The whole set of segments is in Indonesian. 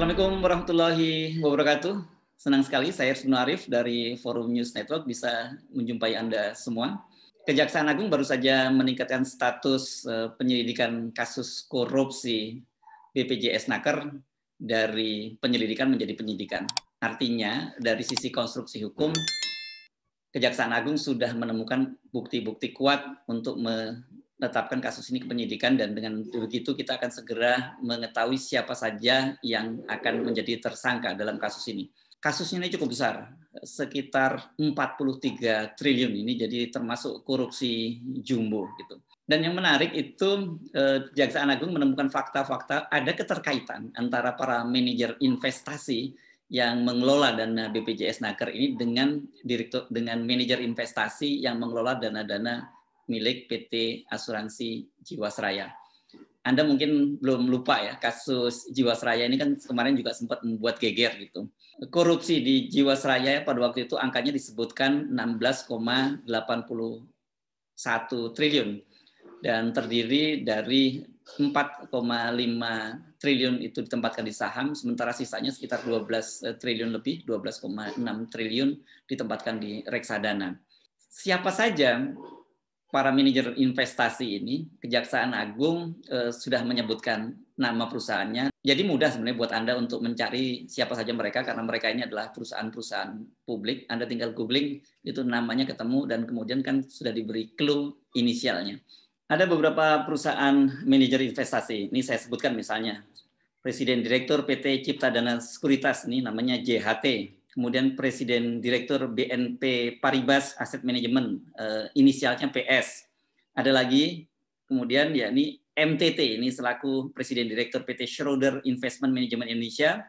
Assalamualaikum warahmatullahi wabarakatuh. Senang sekali saya Sunu Arif dari Forum News Network bisa menjumpai Anda semua. Kejaksaan Agung baru saja meningkatkan status eh, penyelidikan kasus korupsi BPJS Naker dari penyelidikan menjadi penyidikan. Artinya dari sisi konstruksi hukum Kejaksaan Agung sudah menemukan bukti-bukti kuat untuk menetapkan kasus ini ke penyidikan dan dengan begitu kita akan segera mengetahui siapa saja yang akan menjadi tersangka dalam kasus ini. Kasusnya ini cukup besar, sekitar 43 triliun ini jadi termasuk korupsi jumbo gitu. Dan yang menarik itu eh, jaksa Agung menemukan fakta-fakta ada keterkaitan antara para manajer investasi yang mengelola dana BPJS Naker ini dengan direktur dengan manajer investasi yang mengelola dana-dana milik PT Asuransi Jiwasraya. Anda mungkin belum lupa ya kasus Jiwasraya ini kan kemarin juga sempat membuat geger gitu. Korupsi di Jiwasraya pada waktu itu angkanya disebutkan 16,81 triliun dan terdiri dari 4,5 triliun itu ditempatkan di saham, sementara sisanya sekitar 12 eh, triliun lebih, 12,6 triliun ditempatkan di reksadana. Siapa saja para manajer investasi ini, Kejaksaan Agung eh, sudah menyebutkan nama perusahaannya. Jadi mudah sebenarnya buat Anda untuk mencari siapa saja mereka karena mereka ini adalah perusahaan-perusahaan publik. Anda tinggal googling itu namanya ketemu dan kemudian kan sudah diberi clue inisialnya. Ada beberapa perusahaan manajer investasi. Ini saya sebutkan misalnya Presiden Direktur PT Cipta Dana Sekuritas ini namanya JHT kemudian Presiden Direktur BNP Paribas Asset Management, eh, inisialnya PS. Ada lagi, kemudian yakni MTT, ini selaku Presiden Direktur PT Schroeder Investment Management Indonesia,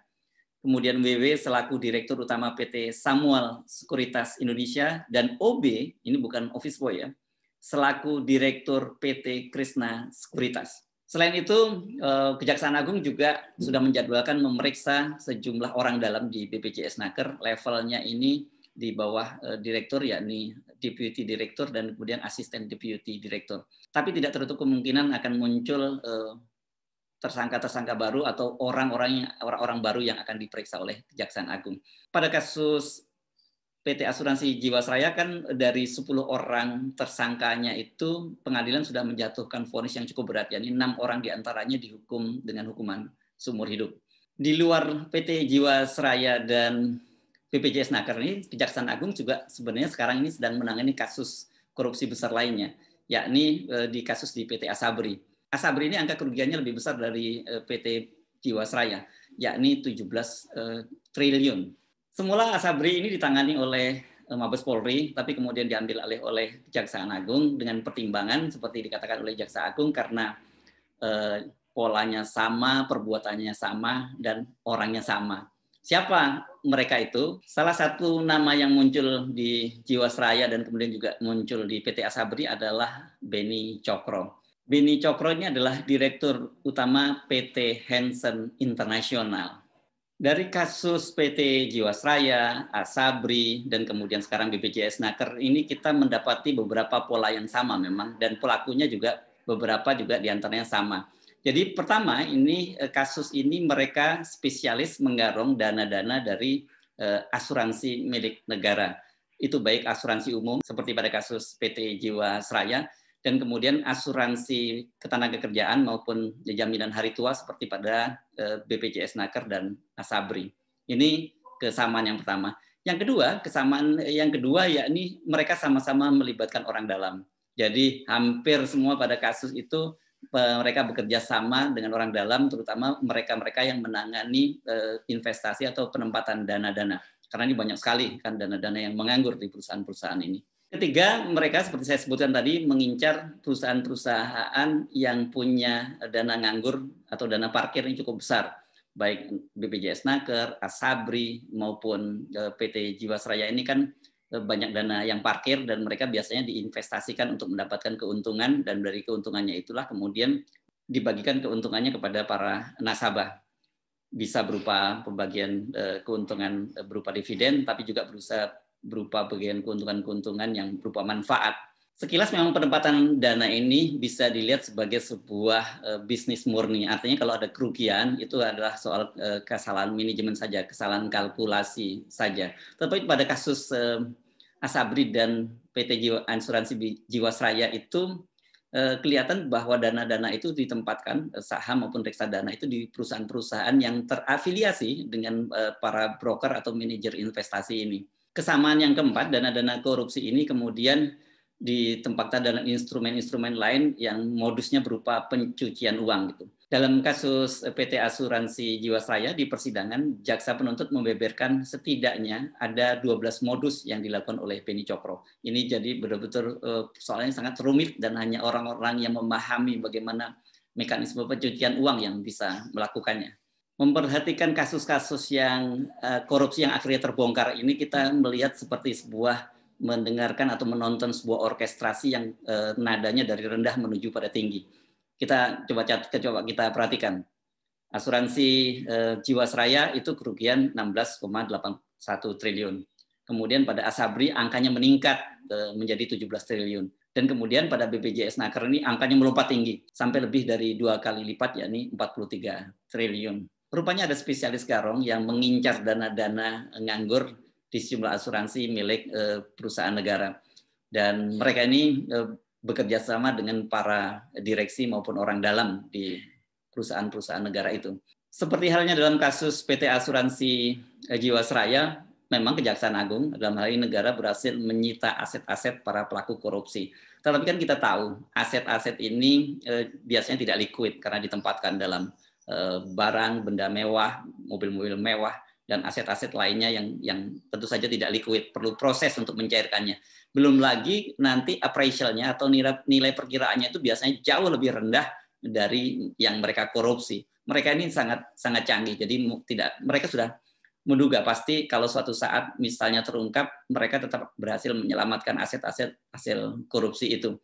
kemudian WW selaku Direktur Utama PT Samuel Sekuritas Indonesia, dan OB, ini bukan office boy ya, selaku Direktur PT Krishna Sekuritas. Selain itu, eh, Kejaksaan Agung juga sudah menjadwalkan memeriksa sejumlah orang dalam di BPJS Naker. Levelnya ini di bawah eh, direktur, yakni deputy direktur dan kemudian asisten deputy direktur. Tapi tidak tertutup kemungkinan akan muncul eh, tersangka-tersangka baru atau orang-orang orang-orang baru yang akan diperiksa oleh Kejaksaan Agung. Pada kasus PT Asuransi Jiwasraya kan dari 10 orang tersangkanya itu pengadilan sudah menjatuhkan vonis yang cukup berat, yakni enam orang diantaranya dihukum dengan hukuman seumur hidup. Di luar PT Jiwasraya dan BPJS Naker ini, Kejaksaan Agung juga sebenarnya sekarang ini sedang menangani kasus korupsi besar lainnya, yakni eh, di kasus di PT Asabri. Asabri ini angka kerugiannya lebih besar dari eh, PT Jiwasraya, yakni 17 eh, triliun Semula Asabri ini ditangani oleh eh, Mabes Polri, tapi kemudian diambil alih oleh Kejaksaan Agung dengan pertimbangan seperti dikatakan oleh Jaksa Agung karena eh, polanya sama, perbuatannya sama, dan orangnya sama. Siapa mereka itu? Salah satu nama yang muncul di Jiwasraya dan kemudian juga muncul di PT Asabri adalah Beni Cokro. Beni Cokro ini adalah direktur utama PT Hansen Internasional dari kasus PT Jiwasraya, Asabri, dan kemudian sekarang BPJS Naker ini kita mendapati beberapa pola yang sama memang dan pelakunya juga beberapa juga diantaranya sama. Jadi pertama ini eh, kasus ini mereka spesialis menggarong dana-dana dari uh, asuransi milik negara. Itu baik asuransi umum seperti pada kasus PT Jiwasraya dan kemudian asuransi ketenaga kerjaan maupun jaminan hari tua seperti pada eh, BPJS Naker dan Asabri. Ini kesamaan yang pertama. Yang kedua, kesamaan yang kedua yakni mereka sama-sama melibatkan orang dalam. Jadi hampir semua pada kasus itu mereka bekerja sama dengan orang dalam, terutama mereka-mereka yang menangani eh, investasi atau penempatan dana-dana. Karena ini banyak sekali kan dana-dana yang menganggur di perusahaan-perusahaan ini. Ketiga, mereka seperti saya sebutkan tadi mengincar perusahaan-perusahaan yang punya dana nganggur atau dana parkir yang cukup besar, baik BPJS Naker, Asabri maupun eh, PT Jiwasraya ini kan eh, banyak dana yang parkir dan mereka biasanya diinvestasikan untuk mendapatkan keuntungan dan dari keuntungannya itulah kemudian dibagikan keuntungannya kepada para nasabah bisa berupa pembagian eh, keuntungan berupa dividen tapi juga berusaha berupa bagian keuntungan-keuntungan yang berupa manfaat. Sekilas memang penempatan dana ini bisa dilihat sebagai sebuah eh, bisnis murni. Artinya kalau ada kerugian itu adalah soal eh, kesalahan manajemen saja, kesalahan kalkulasi saja. Tetapi pada kasus uh, eh, Asabri dan PT Jiwa, Asuransi Jiwasraya itu kelihatan bahwa dana-dana itu ditempatkan saham maupun reksadana itu di perusahaan-perusahaan yang terafiliasi dengan para broker atau manajer investasi ini kesamaan yang keempat dana-dana korupsi ini kemudian ditempatkan dalam instrumen-instrumen lain yang modusnya berupa pencucian uang gitu. Dalam kasus PT Asuransi Jiwasraya di persidangan, jaksa penuntut membeberkan setidaknya ada 12 modus yang dilakukan oleh Beni Cokro. Ini jadi betul-betul eh, soalnya sangat rumit dan hanya orang-orang yang memahami bagaimana mekanisme pencucian uang yang bisa melakukannya memperhatikan kasus-kasus yang uh, korupsi yang akhirnya terbongkar ini kita melihat seperti sebuah mendengarkan atau menonton sebuah orkestrasi yang uh, nadanya dari rendah menuju pada tinggi. Kita coba coba kita perhatikan. Asuransi uh, Jiwasraya itu kerugian 16,81 triliun. Kemudian pada Asabri angkanya meningkat uh, menjadi 17 triliun dan kemudian pada BPJS Naker ini angkanya melompat tinggi sampai lebih dari dua kali lipat yakni 43 triliun rupanya ada spesialis garong yang mengincar dana-dana nganggur di sejumlah asuransi milik eh, perusahaan negara. Dan mereka ini eh, bekerja sama dengan para direksi maupun orang dalam di perusahaan-perusahaan negara itu. Seperti halnya dalam kasus PT Asuransi eh, Jiwasraya, memang Kejaksaan Agung dalam hal ini negara berhasil menyita aset-aset para pelaku korupsi. Tetapi kan kita tahu aset-aset ini biasanya tidak liquid karena ditempatkan dalam Eh, barang, benda mewah, mobil-mobil mewah, dan aset-aset lainnya yang yang tentu saja tidak liquid, perlu proses untuk mencairkannya. Belum lagi nanti appraisalnya atau nilai, nilai perkiraannya itu biasanya jauh lebih rendah dari yang mereka korupsi. Mereka ini sangat sangat canggih, jadi tidak mereka sudah menduga pasti kalau suatu saat misalnya terungkap mereka tetap berhasil menyelamatkan aset-aset hasil korupsi itu.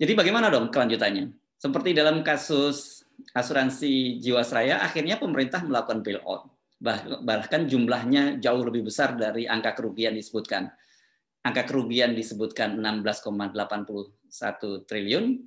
Jadi bagaimana dong kelanjutannya? Seperti dalam kasus asuransi Jiwasraya, akhirnya pemerintah melakukan bailout. Bahkan jumlahnya jauh lebih besar dari angka kerugian disebutkan. Angka kerugian disebutkan 16,81 triliun,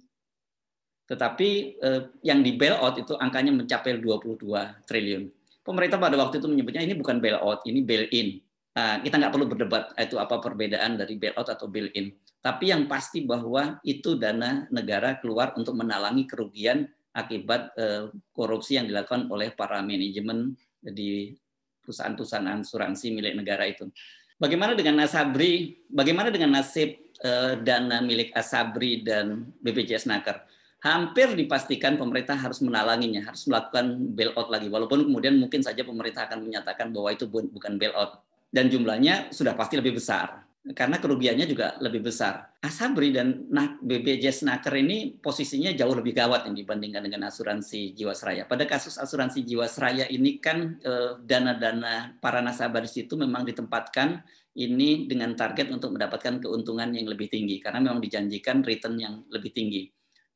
tetapi eh, yang di bailout itu angkanya mencapai 22 triliun. Pemerintah pada waktu itu menyebutnya ini bukan bailout, ini bail-in. Nah, kita nggak perlu berdebat itu apa perbedaan dari bailout atau bail-in. Tapi yang pasti bahwa itu dana negara keluar untuk menalangi kerugian akibat uh, korupsi yang dilakukan oleh para manajemen di perusahaan-perusahaan asuransi milik negara itu. Bagaimana dengan nasabri? Bagaimana dengan nasib uh, dana milik Asabri dan BPJS Naker? hampir dipastikan pemerintah harus menalanginya, harus melakukan bailout lagi. Walaupun kemudian mungkin saja pemerintah akan menyatakan bahwa itu bukan bailout dan jumlahnya sudah pasti lebih besar karena kerugiannya juga lebih besar. Asabri dan BPJS Naker ini posisinya jauh lebih gawat yang dibandingkan dengan asuransi Jiwasraya. Pada kasus asuransi Jiwasraya ini kan eh, dana-dana eh, para nasabah di situ memang ditempatkan ini dengan target untuk mendapatkan keuntungan yang lebih tinggi karena memang dijanjikan return yang lebih tinggi.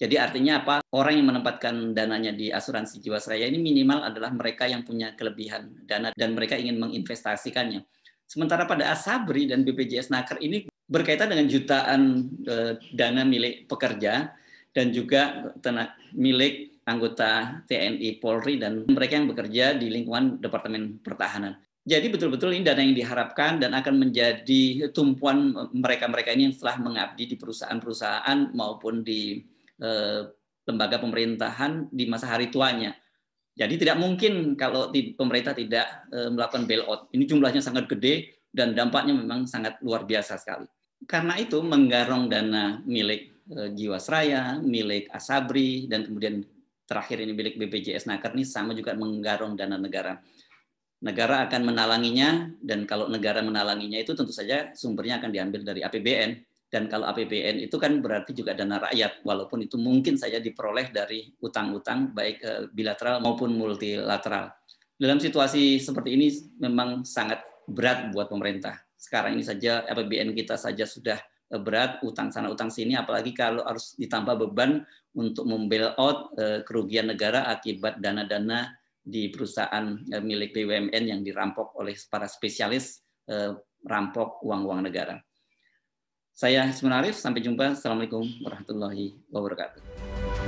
Jadi artinya apa? Orang yang menempatkan dananya di asuransi Jiwasraya ini minimal adalah mereka yang punya kelebihan dana dan mereka ingin menginvestasikannya Sementara pada Asabri dan BPJS Naker ini berkaitan dengan jutaan e, dana milik pekerja dan juga tenaga milik anggota TNI Polri dan mereka yang bekerja di lingkungan Departemen Pertahanan. Jadi betul-betul ini dana yang diharapkan dan akan menjadi tumpuan eh, mereka-mereka ini yang telah mengabdi di perusahaan-perusahaan maupun di e, lembaga pemerintahan di masa hari tuanya. Jadi tidak mungkin kalau pemerintah tidak eh, melakukan bailout. Ini jumlahnya sangat gede dan dampaknya memang sangat luar biasa sekali. Karena itu menggarong dana milik eh, Jiwasraya, milik Asabri, dan kemudian terakhir ini milik BPJS Naker ini sama juga menggarong dana negara. Negara akan menalanginya dan kalau negara menalanginya itu tentu saja sumbernya akan diambil dari APBN dan kalau APBN itu kan berarti juga dana rakyat, walaupun itu mungkin saja diperoleh dari utang-utang baik eh, bilateral maupun multilateral. Dalam situasi seperti ini memang sangat berat buat pemerintah. Sekarang ini saja APBN kita saja sudah eh, berat, utang sana utang sini, apalagi kalau harus ditambah beban untuk membail out eh, kerugian negara akibat dana-dana di perusahaan milik BUMN yang dirampok oleh para spesialis rampok uang-uang negara. Saya Hizmun Arif, sampai jumpa. Assalamualaikum warahmatullahi wabarakatuh.